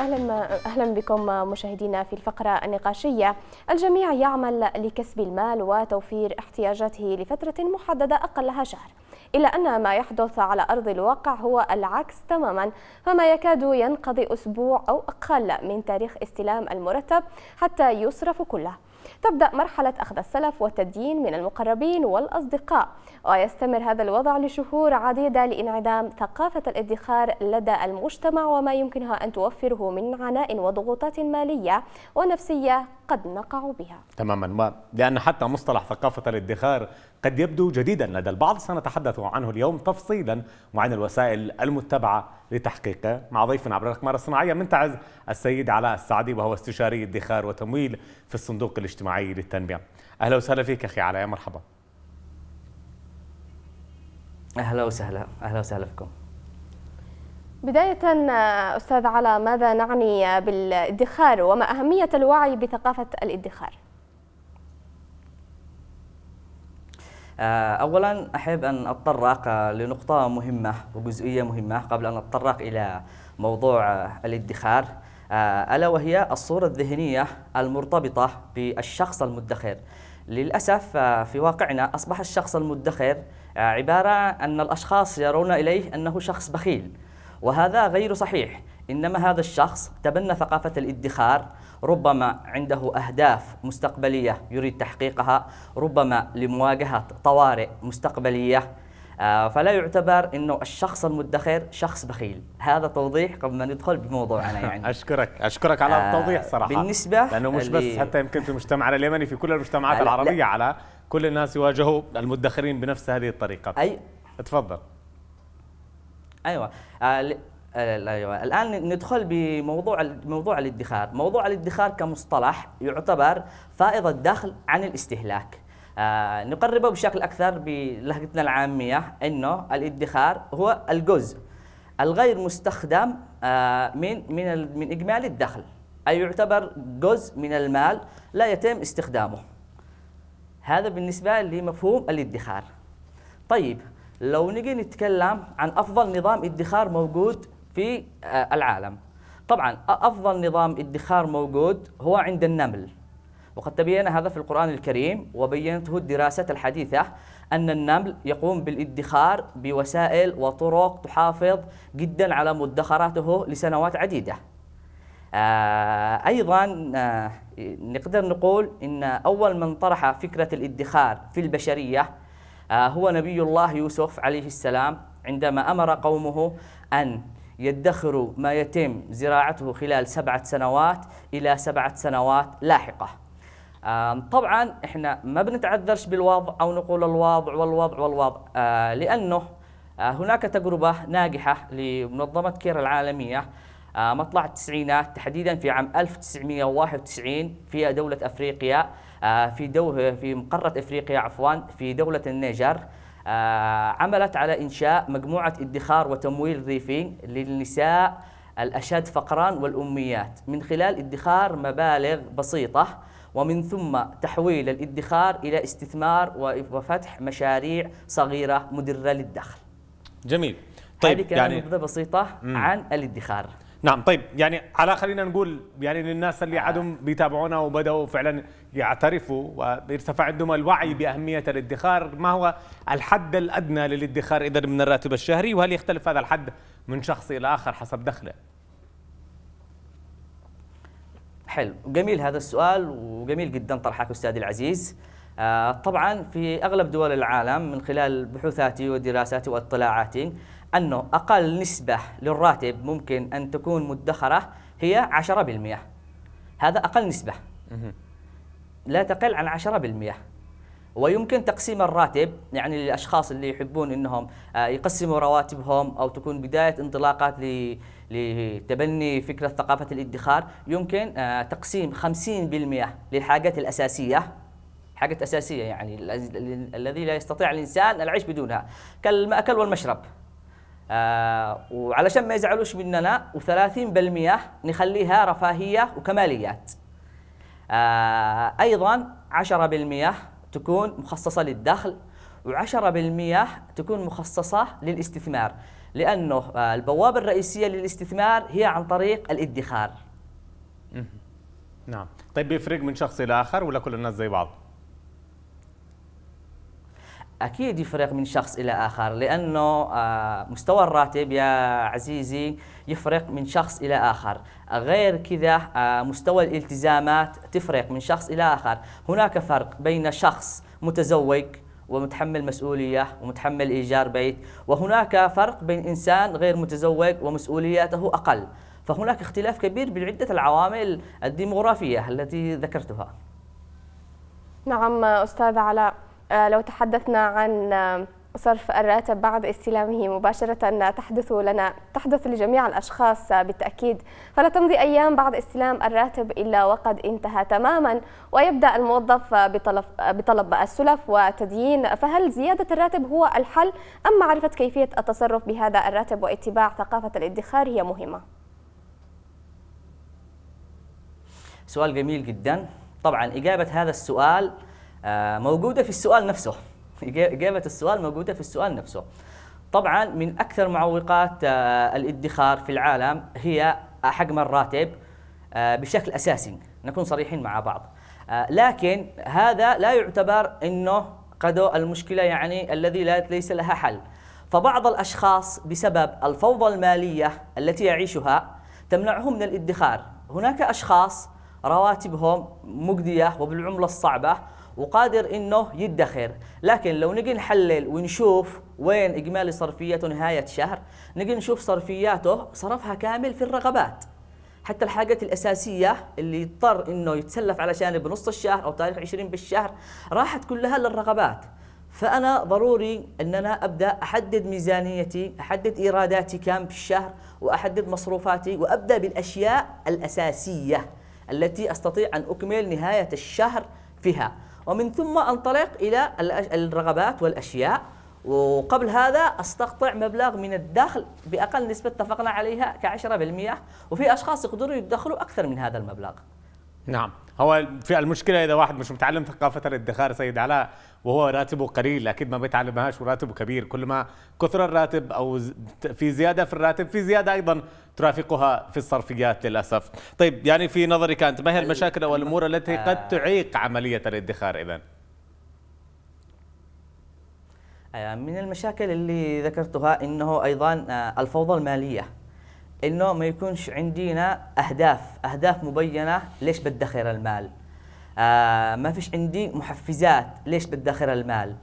اهلا اهلا بكم مشاهدينا في الفقره النقاشيه الجميع يعمل لكسب المال وتوفير احتياجاته لفتره محدده اقلها شهر إلا أن ما يحدث على أرض الواقع هو العكس تماما فما يكاد ينقضي أسبوع أو أقل من تاريخ استلام المرتب حتى يصرف كله تبدأ مرحلة أخذ السلف والتدين من المقربين والأصدقاء ويستمر هذا الوضع لشهور عديدة لإنعدام ثقافة الادخار لدى المجتمع وما يمكنها أن توفره من عناء وضغوطات مالية ونفسية قد نقع بها تماما لأن حتى مصطلح ثقافة الادخار قد يبدو جديدا لدى البعض سنتحدث عنه اليوم تفصيلا وعن الوسائل المتبعة لتحقيقه مع ضيف عبر الأقمار الصناعية من تعز السيد علاء السعدي وهو استشاري ادخار وتمويل في الصندوق الاجتماعي للتنمية أهلا وسهلا فيك أخي علاء مرحبا أهلا وسهلا أهلا وسهلا بكم بداية أستاذ على ماذا نعني بالادخار وما أهمية الوعي بثقافة الادخار؟ آه، أولا أحب أن أتطرق لنقطة مهمة وجزئية مهمة قبل أن أتطرق إلى موضوع آه، الادخار آه، ألا وهي الصورة الذهنية المرتبطة بالشخص المدخر للأسف في واقعنا أصبح الشخص المدخر عبارة أن الأشخاص يرون إليه أنه شخص بخيل وهذا غير صحيح إنما هذا الشخص تبنى ثقافة الادخار ربما عنده أهداف مستقبلية يريد تحقيقها ربما لمواجهة طوارئ مستقبلية آه، فلا يعتبر انه الشخص المدخر شخص بخيل هذا توضيح قبل ما ندخل بموضوعنا يعني اشكرك اشكرك على آه، التوضيح صراحه بالنسبه لانه مش بس حتى يمكن في مجتمعنا اليمني في كل المجتمعات العربيه لا. على كل الناس يواجهوا المدخرين بنفس هذه الطريقه اي تفضل ايوه آه، آه، ايوه الان ندخل بموضوع موضوع الادخار، موضوع الادخار كمصطلح يعتبر فائض الدخل عن الاستهلاك. آه نقربه بشكل اكثر بلهجتنا العاميه انه الادخار هو الجزء الغير مستخدم آه من من من اجمالي الدخل، اي يعتبر جزء من المال لا يتم استخدامه. هذا بالنسبه لمفهوم الادخار. طيب لو نجي نتكلم عن افضل نظام ادخار موجود في آه، العالم طبعا افضل نظام ادخار موجود هو عند النمل وقد تبين هذا في القرآن الكريم وبينته الدراسات الحديثة أن النمل يقوم بالادخار بوسائل وطرق تحافظ جدا على مدخراته لسنوات عديدة آه، أيضا آه، نقدر نقول أن أول من طرح فكرة الادخار في البشرية آه، هو نبي الله يوسف عليه السلام عندما أمر قومه أن يدخروا ما يتم زراعته خلال سبعة سنوات إلى سبعة سنوات لاحقة آه، طبعا احنا ما بنتعذرش بالوضع او نقول الوضع والوضع والوضع آه، لانه هناك تجربه ناجحه لمنظمه كير العالميه آه، مطلع التسعينات تحديدا في عام 1991 في دولة افريقيا آه، في دو في مقرة افريقيا عفوا في دولة النيجر آه، عملت على انشاء مجموعة ادخار وتمويل ريفي للنساء الاشد فقرا والاميات من خلال ادخار مبالغ بسيطة ومن ثم تحويل الادخار الى استثمار وفتح مشاريع صغيرة مدرة للدخل. جميل. طيب هذه كانت يعني... نبذة بسيطة عن الادخار. نعم طيب يعني على خلينا نقول يعني للناس اللي عدم بيتابعونا وبداوا فعلا يعترفوا وارتفع عندهم الوعي باهميه الادخار، ما هو الحد الادنى للادخار اذا من الراتب الشهري وهل يختلف هذا الحد من شخص الى اخر حسب دخله؟ حلو جميل هذا السؤال وجميل جدا طرحك استاذي العزيز آه، طبعا في اغلب دول العالم من خلال بحوثاتي ودراساتي واطلاعاتي أنه أقل نسبة للراتب ممكن أن تكون مدخرة هي 10% هذا أقل نسبة لا تقل عن 10% ويمكن تقسيم الراتب يعني للاشخاص اللي يحبون انهم آه، يقسموا رواتبهم او تكون بدايه انطلاقات لتبني فكره ثقافه الادخار يمكن آه، تقسيم 50% للحاجات الاساسيه حاجة أساسية يعني الذي لا يستطيع الإنسان العيش بدونها كالمأكل والمشرب آه، وعلشان ما يزعلوش مننا و30% نخليها رفاهية وكماليات آه، أيضا 10% تكون مخصصة للدخل و10% تكون مخصصة للاستثمار لأنه آه، البوابة الرئيسية للاستثمار هي عن طريق الادخار نعم طيب بيفرق من شخص إلى آخر ولا كل الناس زي بعض؟ اكيد يفرق من شخص الى اخر لانه آه، مستوى الراتب يا عزيزي يفرق من شخص الى اخر غير كذا آه، مستوى الالتزامات تفرق من شخص الى اخر هناك فرق بين شخص متزوج ومتحمل مسؤولية ومتحمل إيجار بيت وهناك فرق بين إنسان غير متزوج ومسؤولياته أقل فهناك اختلاف كبير بعدة العوامل الديمغرافية التي ذكرتها نعم أستاذ علاء آه، لو تحدثنا عن آه، صرف الراتب بعد استلامه مباشرة آه، تحدث لنا تحدث لجميع الأشخاص بالتأكيد فلا تمضي أيام بعد استلام الراتب إلا وقد انتهى تماما ويبدأ الموظف بطلب, بطلب السلف وتدين فهل زيادة الراتب هو الحل أم معرفة كيفية التصرف بهذا الراتب واتباع ثقافة الادخار هي مهمة سؤال جميل جدا طبعا إجابة هذا السؤال آه، موجوده في السؤال نفسه اجابه السؤال موجوده في السؤال نفسه طبعا من اكثر معوقات آه، الادخار في العالم هي آه، حجم الراتب بشكل اساسي نكون صريحين مع بعض لكن هذا لا يعتبر انه قد المشكله يعني الذي ليس لها حل فبعض الاشخاص بسبب الفوضى الماليه التي يعيشها تمنعهم من الادخار هناك اشخاص رواتبهم مجديه وبالعمله الصعبه وقادر انه يدخر لكن لو نجي نحلل ونشوف وين اجمالي صرفيته نهايه شهر نجي نشوف صرفياته صرفها كامل في الرغبات حتى الحاجات الأساسية اللي يضطر إنه يتسلف علشان بنص الشهر أو تاريخ 20 بالشهر راحت كلها للرغبات فأنا ضروري أن أنا أبدأ أحدد ميزانيتي أحدد إيراداتي كام في الشهر وأحدد مصروفاتي وأبدأ بالأشياء الأساسية التي أستطيع أن أكمل نهاية الشهر فيها ومن ثم انطلق الى الرغبات والاشياء وقبل هذا استقطع مبلغ من الدخل باقل نسبه اتفقنا عليها ك 10% وفي اشخاص يقدروا يدخلوا اكثر من هذا المبلغ. نعم. هو في المشكله اذا واحد مش متعلم ثقافه الادخار سيد علاء وهو راتبه قليل اكيد ما بيتعلمهاش وراتبه كبير كل ما كثر الراتب او في زياده في الراتب في زياده ايضا ترافقها في الصرفيات للاسف طيب يعني في نظرك انت ما هي المشاكل أو الأمور التي قد آه. تعيق عمليه الادخار اذا آه، من المشاكل اللي ذكرتها انه ايضا آه، الفوضى الماليه انه ما يكونش عندنا اهداف اهداف مبينه ليش بدخر المال آه ما فيش عندي محفزات ليش بدخر المال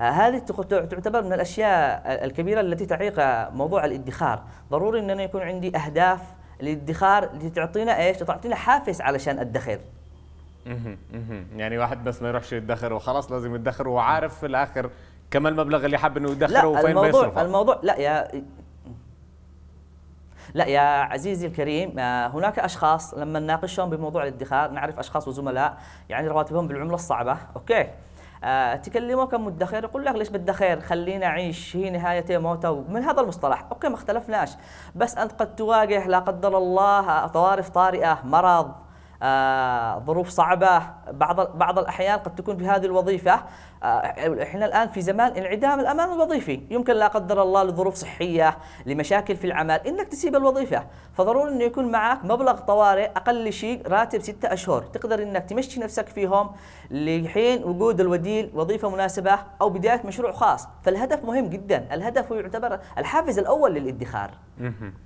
آه هذه تعتبر من الاشياء الكبيره التي تعيق موضوع الادخار ضروري ان انا يكون عندي اهداف للادخار تعطينا ايش تعطينا حافز علشان ادخر يعني واحد بس ما يروحش يدخر وخلاص لازم يدخر وعارف في الاخر كم المبلغ اللي حاب انه يدخره وفين بيصرفه الموضوع الموضوع لا يا لا يا عزيزي الكريم آه، هناك اشخاص لما نناقشهم بموضوع الادخار نعرف اشخاص وزملاء يعني رواتبهم بالعمله الصعبه اوكي آه، تكلموا كم مدخر يقول لك ليش بدخر خلينا اعيش هي نهايتي موته من هذا المصطلح اوكي ما اختلفناش بس انت قد تواجه لا قدر الله طوارف طارئه مرض آه، ظروف صعبه بعض بعض الاحيان قد تكون في هذه الوظيفه آه، احنا الان في زمان انعدام الامان الوظيفي، يمكن لا قدر الله لظروف صحيه، لمشاكل في العمل انك تسيب الوظيفه، فضروري انه يكون معك مبلغ طوارئ اقل شيء راتب ستة اشهر، تقدر انك تمشي نفسك فيهم لحين وجود الوديل وظيفه مناسبه او بدايه مشروع خاص، فالهدف مهم جدا، الهدف هو يعتبر الحافز الاول للادخار.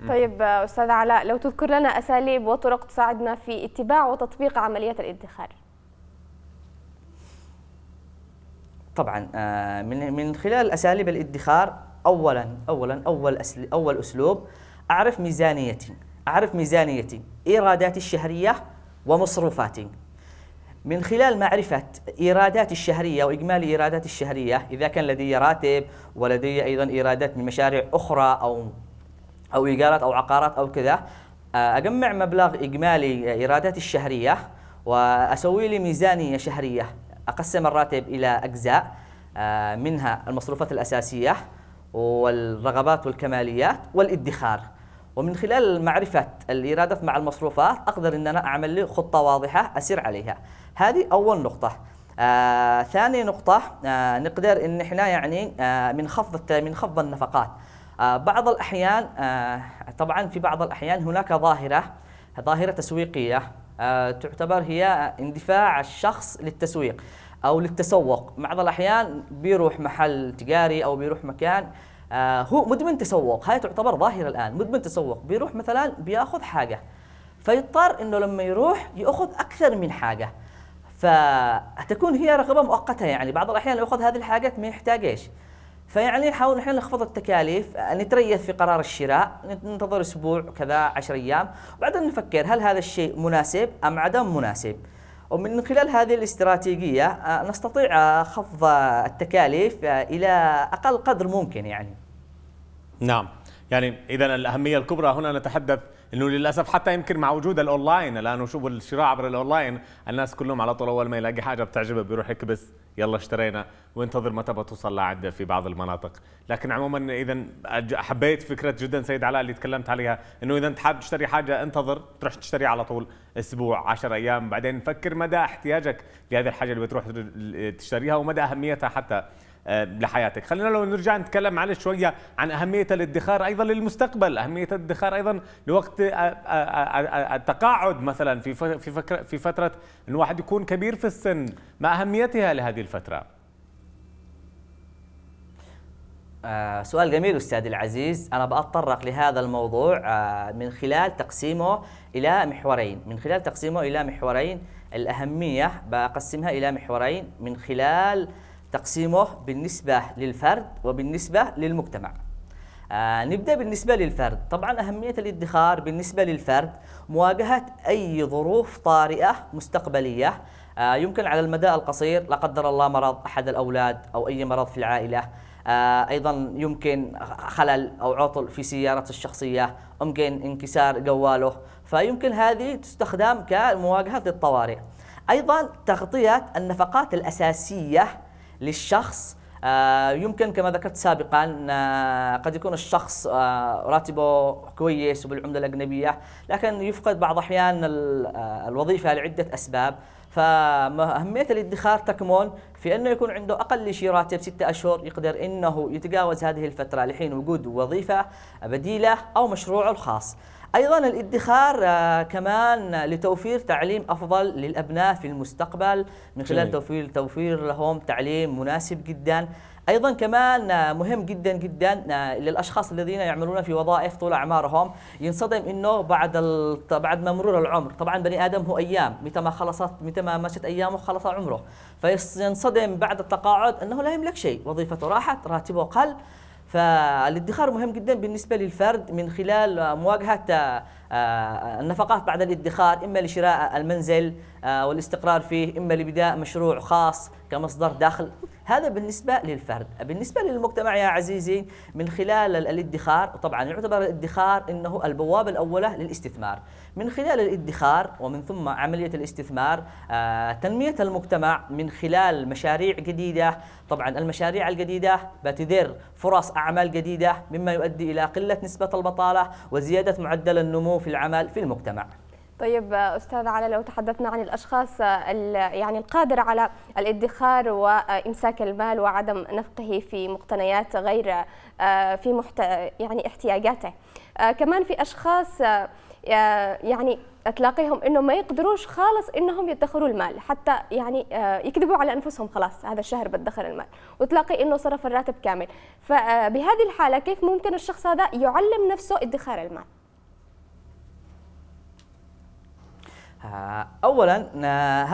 طيب آه، استاذ علاء لو تذكر لنا اساليب وطرق تساعدنا في اتباع وتطبيق عمليه الادخار. طبعا آه، من من خلال اساليب الادخار اولا اولا اول اول اسلوب اعرف ميزانيتي اعرف ميزانيتي ايراداتي الشهريه ومصروفاتي من خلال معرفة إيرادات الشهرية وإجمالي إيرادات الشهرية إذا كان لدي راتب ولدي أيضا إيرادات من مشاريع أخرى أو أو إيجارات أو عقارات أو كذا آه، أجمع مبلغ إجمالي إيرادات الشهرية وأسوي لي ميزانية شهرية أقسم الراتب إلى أجزاء آه، منها المصروفات الأساسية والرغبات والكماليات والادخار ومن خلال معرفة الإيرادات مع المصروفات أقدر أن أنا أعمل لي خطة واضحة أسير عليها هذه أول نقطة آه ثاني نقطة آه نقدر أن إحنا يعني آه من خفض من خفض النفقات آه بعض الأحيان آه طبعا في بعض الأحيان هناك ظاهرة ظاهرة تسويقية آه، تعتبر هي اندفاع الشخص للتسويق او للتسوق بعض الاحيان بيروح محل تجاري او بيروح مكان آه، هو مدمن تسوق هاي تعتبر ظاهره الان مدمن تسوق بيروح مثلا بياخذ حاجه فيضطر انه لما يروح ياخذ اكثر من حاجه فتكون هي رغبه مؤقته يعني بعض الاحيان ياخذ هذه الحاجات ما يحتاج ايش فيعني نحاول نحن نخفض التكاليف آه، نتريث في قرار الشراء ننتظر اسبوع كذا 10 ايام وبعدين نفكر هل هذا الشيء مناسب ام عدم مناسب ومن خلال هذه الاستراتيجية آه، نستطيع آه، خفض التكاليف إلى أقل قدر ممكن يعني نعم يعني إذا الأهمية الكبرى هنا نتحدث انه للاسف حتى يمكن مع وجود الاونلاين لانه شو الشراء عبر الاونلاين الناس كلهم على طول اول ما يلاقي حاجه بتعجبه بيروح يكبس يلا اشترينا وانتظر متى بتوصل لعدة في بعض المناطق لكن عموما اذا حبيت فكره جدا سيد علاء اللي تكلمت عليها انه اذا انت حابب تشتري حاجه انتظر تروح تشتري على طول اسبوع 10 ايام بعدين فكر مدى احتياجك لهذه الحاجه اللي بتروح تشتريها ومدى اهميتها حتى آه، لحياتك خلينا لو نرجع نتكلم على شويه عن اهميه الادخار ايضا للمستقبل اهميه الادخار ايضا لوقت آه، آه، التقاعد مثلا في في في فتره ان الواحد يكون كبير في السن ما اهميتها لهذه الفتره سؤال جميل استاذي العزيز انا بأتطرق لهذا الموضوع من خلال تقسيمه الى محورين من خلال تقسيمه الى محورين الاهميه بقسمها الى محورين من خلال تقسيمه بالنسبة للفرد وبالنسبة للمجتمع آه نبدأ بالنسبة للفرد طبعا أهمية الادخار بالنسبة للفرد مواجهة أي ظروف طارئة مستقبلية آه يمكن على المدى القصير لا قدر الله مرض أحد الأولاد أو أي مرض في العائلة آه أيضا يمكن خلل أو عطل في سيارته الشخصية يمكن انكسار جواله فيمكن هذه تستخدم كمواجهة للطوارئ أيضا تغطية النفقات الأساسية للشخص آه، يمكن كما ذكرت سابقا آه، قد يكون الشخص آه، راتبه كويس وبالعملة الأجنبية لكن يفقد بعض أحيان الوظيفة لعدة أسباب فأهمية الادخار تكمن في أنه يكون عنده أقل شيء راتب ستة أشهر يقدر أنه يتجاوز هذه الفترة لحين وجود وظيفة بديلة أو مشروعه الخاص ايضا الادخار آه، كمان لتوفير تعليم افضل للابناء في المستقبل من خلال توفير توفير لهم تعليم مناسب جدا ايضا كمان آه، مهم جدا جدا آه، للاشخاص الذين يعملون في وظائف طول اعمارهم ينصدم انه بعد ال... بعد ما مرور العمر طبعا بني ادم هو ايام متى ما خلصت متى ما مشت ايامه خلص عمره فينصدم بعد التقاعد انه لا يملك شيء وظيفته راحت راتبه قل فالادخار مهم جدا بالنسبة للفرد من خلال مواجهة آه، آه، النفقات بعد الادخار إما لشراء المنزل آه، والاستقرار فيه إما لبداء مشروع خاص كمصدر دخل هذا بالنسبة للفرد بالنسبة للمجتمع يا عزيزي من خلال الادخار طبعا يعتبر الادخار أنه البوابة الأولى للاستثمار من خلال الادخار ومن ثم عملية الاستثمار آه، تنمية المجتمع من خلال مشاريع جديدة طبعا المشاريع الجديدة بتدر فرص أعمال جديدة مما يؤدي إلى قلة نسبة البطالة وزيادة معدل النمو في العمل في المجتمع طيب استاذ علي لو تحدثنا عن الاشخاص يعني القادر على الادخار وامساك المال وعدم نفقه في مقتنيات غير آه، في محت... يعني احتياجاته آه، كمان في اشخاص آه، يعني تلاقيهم انه ما يقدروش خالص انهم يدخروا المال حتى يعني يكذبوا على انفسهم خلاص هذا الشهر بدخر المال وتلاقي انه صرف الراتب كامل فبهذه الحاله كيف ممكن الشخص هذا يعلم نفسه ادخار المال آه، اولا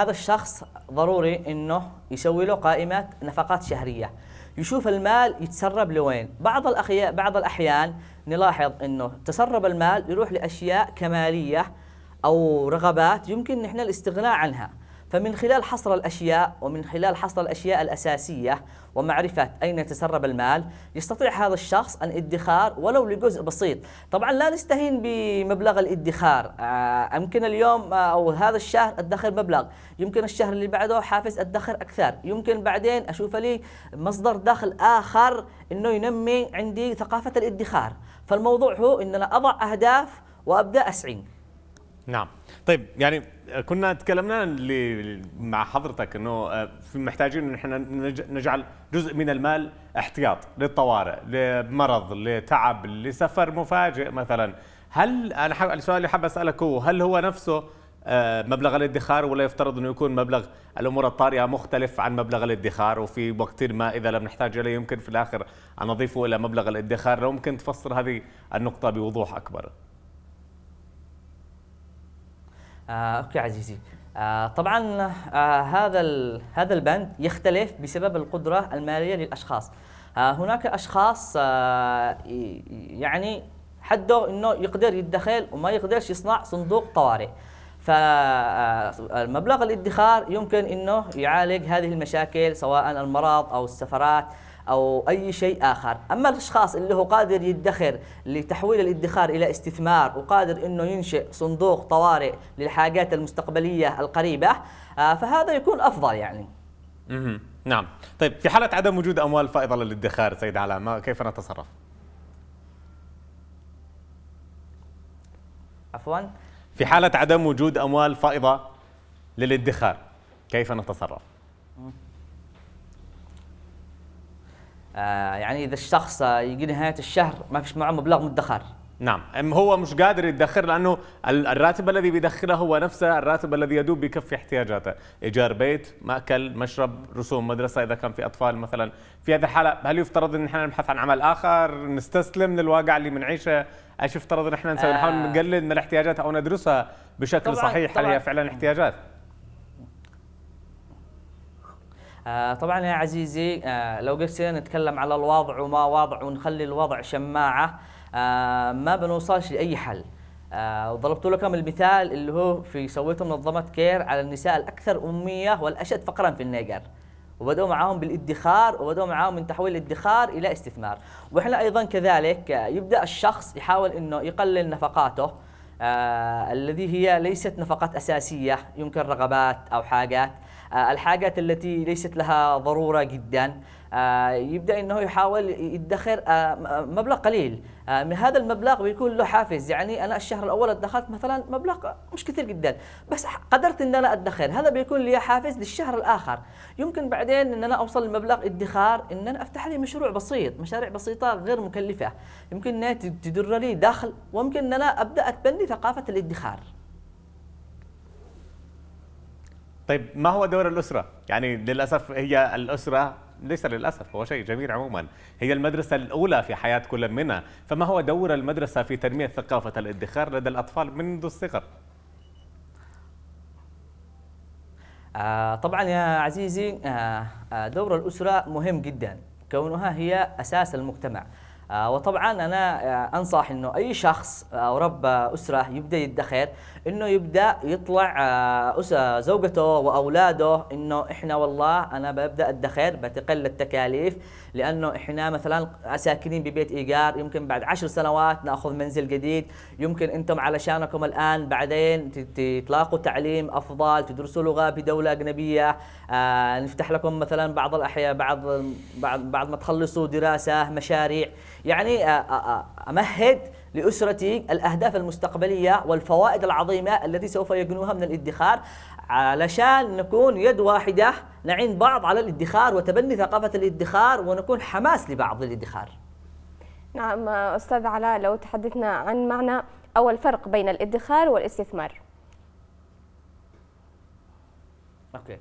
هذا الشخص ضروري انه يسوي له قائمه نفقات شهريه يشوف المال يتسرب لوين بعض الاخياء بعض الاحيان نلاحظ انه تسرب المال يروح لاشياء كماليه او رغبات يمكن نحن الاستغناء عنها فمن خلال حصر الأشياء ومن خلال حصر الأشياء الأساسية ومعرفة أين يتسرب المال يستطيع هذا الشخص الادخار ولو لجزء بسيط طبعا لا نستهين بمبلغ الادخار آه، أمكن اليوم آه، أو هذا الشهر أدخر مبلغ يمكن الشهر اللي بعده حافز أدخر أكثر يمكن بعدين أشوف لي مصدر دخل آخر أنه ينمي عندي ثقافة الادخار فالموضوع هو أننا أضع أهداف وأبدأ أسعي نعم طيب يعني آه، كنا تكلمنا مع حضرتك انه آه، محتاجين ان احنا نجعل جزء من المال احتياط للطوارئ لمرض لتعب لسفر مفاجئ مثلا هل انا السؤال اللي حاب اسالك هو هل هو نفسه آه، مبلغ الادخار ولا يفترض انه يكون مبلغ الامور الطارئه مختلف عن مبلغ الادخار وفي وقت ما اذا لم نحتاج اليه يمكن في الاخر ان نضيفه الى مبلغ الادخار لو ممكن تفسر هذه النقطه بوضوح اكبر. اوكي آه، عزيزي آه، طبعا آه، هذا هذا البند يختلف بسبب القدره الماليه للاشخاص هناك اشخاص يعني حده انه يقدر يدخل وما يقدرش يصنع صندوق طوارئ فمبلغ الادخار يمكن انه يعالج هذه المشاكل سواء المرض او السفرات أو أي شيء آخر أما الأشخاص اللي هو قادر يدخر لتحويل الادخار إلى استثمار وقادر أنه ينشئ صندوق طوارئ للحاجات المستقبلية القريبة آه، فهذا يكون أفضل يعني نعم طيب في حالة عدم وجود أموال فائضة للادخار سيد علاء كيف نتصرف؟ عفوا في حالة عدم وجود أموال فائضة للادخار كيف نتصرف؟ آه، يعني اذا الشخص يجي نهايه الشهر ما فيش معه مبلغ مدخر نعم هو مش قادر يدخر لانه الراتب الذي بيدخره هو نفسه الراتب الذي يدوب بيكفي احتياجاته ايجار بيت ماكل مشرب رسوم مدرسه اذا كان في اطفال مثلا في هذه الحاله هل يفترض ان احنا نبحث عن عمل اخر نستسلم للواقع اللي بنعيشه ايش يفترض ان احنا نسوي نحاول آه. نقلل من الاحتياجات او ندرسها بشكل طبعًا صحيح طبعًا هل هي فعلا احتياجات آه طبعا يا عزيزي آه لو قصينا نتكلم على الوضع وما وضع ونخلي الوضع شماعة آه ما بنوصلش لأي حل آه، وضربت لكم المثال اللي هو في سويته منظمة كير على النساء الأكثر أمية والأشد فقرا في النيجر وبدأوا معاهم بالادخار وبدأوا معاهم من تحويل الادخار إلى استثمار وإحنا أيضا كذلك آه، يبدأ الشخص يحاول أنه يقلل نفقاته آه الذي هي ليست نفقات أساسية يمكن رغبات أو حاجات آه، الحاجات التي ليست لها ضرورة جدا آه، يبدأ أنه يحاول يدخر آه، مبلغ قليل من هذا المبلغ بيكون له حافز يعني أنا الشهر الأول ادخرت مثلا مبلغ مش كثير جدا بس قدرت أن أنا أدخر هذا بيكون لي حافز للشهر الآخر يمكن بعدين أن أنا أوصل لمبلغ ادخار أن أنا أفتح لي مشروع بسيط مشاريع بسيطة غير مكلفة يمكن أنها تدر لي دخل ويمكن أن أنا أبدأ أتبني ثقافة الادخار طيب ما هو دور الاسره؟ يعني للاسف هي الاسره ليس للاسف هو شيء جميل عموما هي المدرسه الاولى في حياه كل منا فما هو دور المدرسه في تنميه ثقافه الادخار لدى الاطفال منذ الصغر آه، طبعا يا عزيزي آه، آه، دور الاسره مهم جدا كونها هي اساس المجتمع آه، وطبعا انا آه، انصح انه اي شخص او آه، رب اسره يبدا يدخر انه يبدا يطلع زوجته واولاده انه احنا والله انا ببدا ادخر بتقل التكاليف لانه احنا مثلا ساكنين ببيت ايجار يمكن بعد عشر سنوات ناخذ منزل جديد يمكن انتم علشانكم الان بعدين تلاقوا تعليم افضل تدرسوا لغه بدوله اجنبيه نفتح لكم مثلا بعض الاحياء بعض بعد ما تخلصوا دراسه مشاريع يعني أمهد لأسرتي الأهداف المستقبلية والفوائد العظيمة التي سوف يجنوها من الادخار علشان نكون يد واحدة نعين بعض على الادخار وتبني ثقافة الادخار ونكون حماس لبعض للادخار نعم أستاذ علاء لو تحدثنا عن معنى أو الفرق بين الادخار والاستثمار أوكي.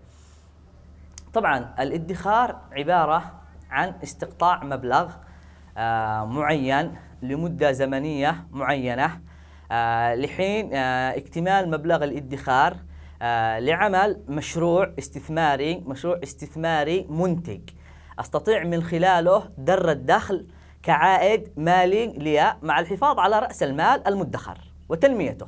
طبعا الادخار عبارة عن استقطاع مبلغ آه، معين لمدة زمنية معينة آه، لحين آه، اكتمال مبلغ الادخار لعمل مشروع استثماري مشروع استثماري منتج استطيع من خلاله در الدخل كعائد مالي لي مع الحفاظ على راس المال المدخر وتنميته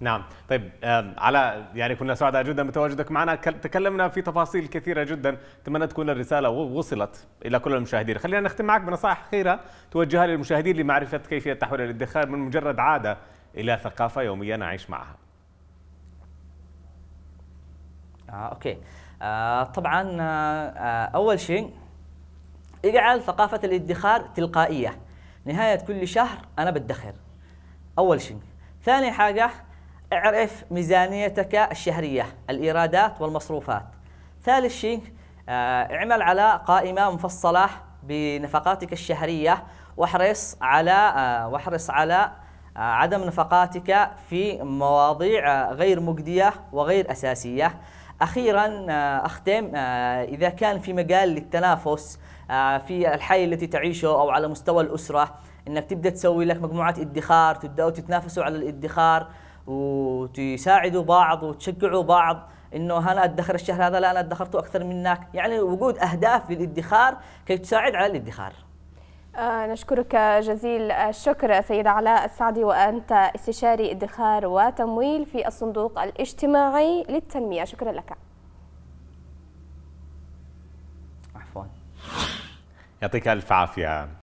نعم طيب على يعني كنا سعداء جدا بتواجدك معنا تكلمنا في تفاصيل كثيره جدا اتمنى تكون الرساله وصلت الى كل المشاهدين خلينا نختم معك بنصائح اخيره توجهها للمشاهدين لمعرفه كيفيه تحويل الادخار من مجرد عاده الى ثقافه يوميه نعيش معها آه، اوكي آه، طبعا آه،, آه، اول شيء اجعل ثقافه الادخار تلقائيه نهايه كل شهر انا بدخر اول شيء ثاني حاجه اعرف ميزانيتك الشهرية الإيرادات والمصروفات ثالث شيء آه، اعمل على قائمة مفصلة بنفقاتك الشهرية واحرص على آه، واحرص على آه، عدم نفقاتك في مواضيع غير مجدية وغير أساسية أخيرا أختم إذا كان في مجال للتنافس في الحي التي تعيشه أو على مستوى الأسرة أنك تبدأ تسوي لك مجموعة ادخار تبدأوا تتنافسوا على الادخار وتساعدوا بعض وتشجعوا بعض انه انا ادخر الشهر هذا لا انا ادخرته اكثر منك يعني وجود اهداف للادخار كي تساعد على الادخار آه نشكرك جزيل الشكر سيد علاء السعدي وانت استشاري ادخار وتمويل في الصندوق الاجتماعي للتنميه شكرا لك عفوا يعطيك الف عافيه